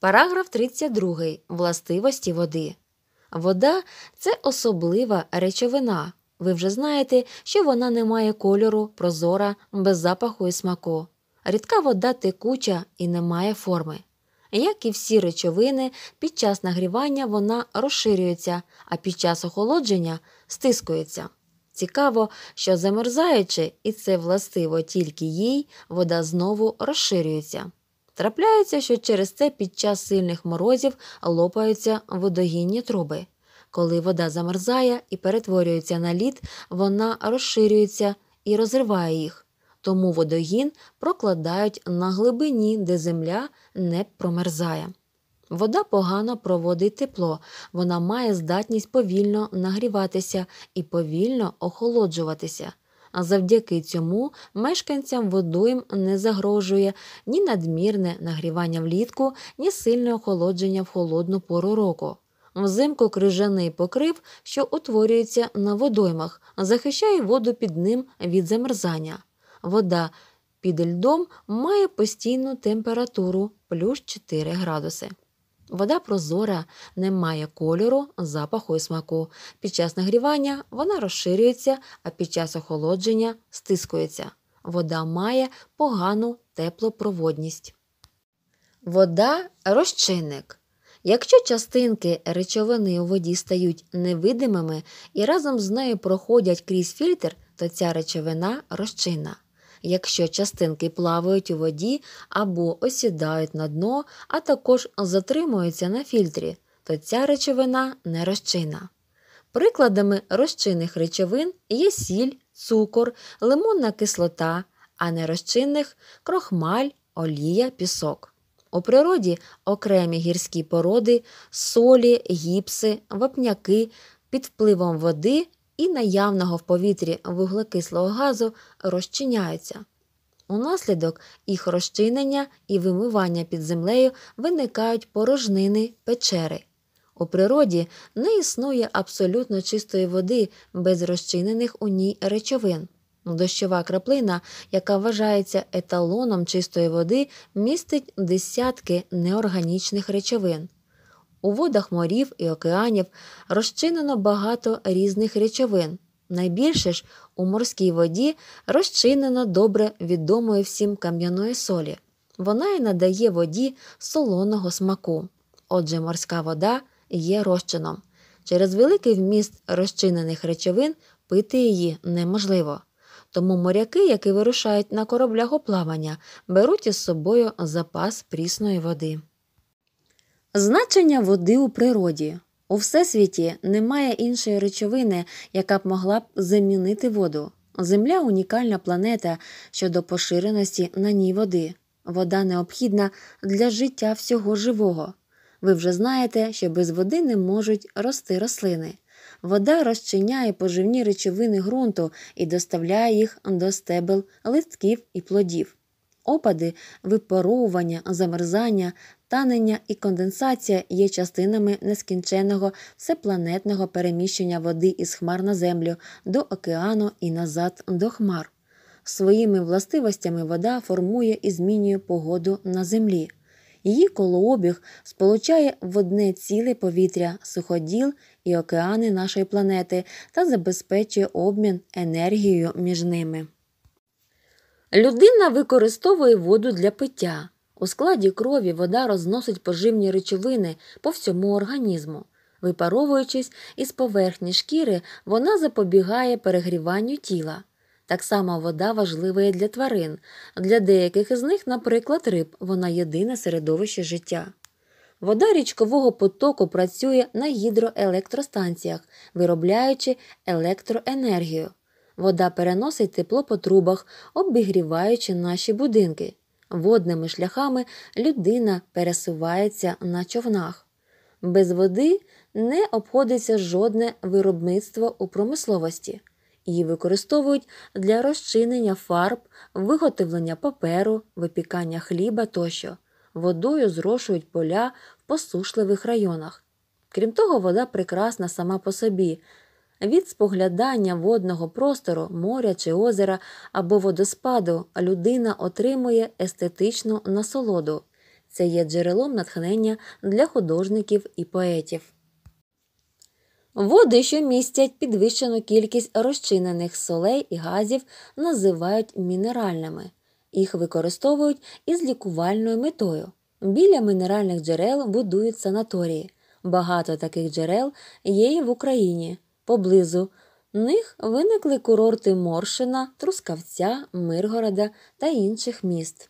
Параграф 32. Властивості води. Вода це особлива речовина. Ви вже знаєте, що вона не має кольору, прозора, без запаху і смаку. Рідка вода текуча і не має форми. Як і всі речовини, під час нагрівання вона розширюється, а під час охолодження стискується. Цікаво, що замерзаючи, і це властиво тільки їй, вода знову розширюється. Трапляється, що через це під час сильних морозів лопаються водогінні труби. Коли вода замерзає і перетворюється на лід, вона розширюється і розриває їх, тому водогін прокладають на глибині, де земля не промерзає. Вода погано проводить тепло, вона має здатність повільно нагріватися і повільно охолоджуватися а завдяки цьому мешканцям водойм не загрожує ні надмірне нагрівання влітку, ні сильне охолодження в холодну пору року. Взимку крижаний покрив, що утворюється на водоймах, захищає воду під ним від замерзання. Вода під льдом має постійну температуру плюс 4 градуси. Вода прозора, не має кольору, запаху і смаку. Під час нагрівання вона розширюється, а під час охолодження стискується. Вода має погану теплопроводність. Вода розчинник. Якщо частинки речовини у воді стають невидимими і разом з нею проходять крізь фільтр, то ця речовина розчинна якщо частинки плавають у воді або осідають на дно, а також затримуються на фільтрі, то ця речовина не розчина. Прикладами розчинних речовин є сіль, цукор, лимонна кислота, а нерозчинних крохмаль, олія, пісок. У природі окремі гірські породи, солі, гіпси, вапняки під впливом води і наявного в повітрі вуглекислого газу розчиняються. Унаслідок їх розчинення і вимивання під землею виникають порожнини печери. У природі не існує абсолютно чистої води без розчинених у ній речовин. Дощова краплина, яка вважається еталоном чистої води, містить десятки неорганічних речовин. У водах морів і океанів розчинено багато різних речовин. Найбільше ж у морській воді розчинено добре відомої всім кам'яної солі. Вона й надає воді солоного смаку. Отже, морська вода є розчином. Через великий вміст розчинених речовин пити її неможливо. Тому моряки, які вирушають на кораблях оплавання, беруть із собою запас прісної води. Значення води у природі. У всесвіті немає іншої речовини, яка б могла б замінити воду. Земля унікальна планета щодо поширеності на ній води. Вода необхідна для життя всього живого. Ви вже знаєте, що без води не можуть рости рослини. Вода розчиняє поживні речовини ґрунту і доставляє їх до стебел, листків і плодів. Опади, випаровування, замерзання, танення і конденсація є частинами нескінченого всепланетного переміщення води із хмар на землю до океану і назад до хмар. Своїми властивостями вода формує і змінює погоду на землі. Її колообіг сполучає в одне ціле повітря, суходіл і океани нашої планети та забезпечує обмін енергією між ними. Людина використовує воду для пиття. У складі крові вода розносить поживні речовини по всьому організму. Випаровуючись із поверхні шкіри, вона запобігає перегріванню тіла. Так само вода важлива і для тварин. Для деяких із них, наприклад, риб, вона єдине середовище життя. Вода річкового потоку працює на гідроелектростанціях, виробляючи електроенергію. Вода переносить тепло по трубах, обігріваючи наші будинки. Водними шляхами людина пересувається на човнах. Без води не обходиться жодне виробництво у промисловості. Її використовують для розчинення фарб, виготовлення паперу, випікання хліба тощо. Водою зрошують поля в посушливих районах. Крім того, вода прекрасна сама по собі від споглядання водного простору, моря чи озера або водоспаду людина отримує естетичну насолоду. Це є джерелом натхнення для художників і поетів. Води, що містять підвищену кількість розчинених солей і газів, називають мінеральними. Їх використовують із лікувальною метою. Біля мінеральних джерел будують санаторії. Багато таких джерел є і в Україні поблизу них виникли курорти Моршина, Трускавця, Миргорода та інших міст.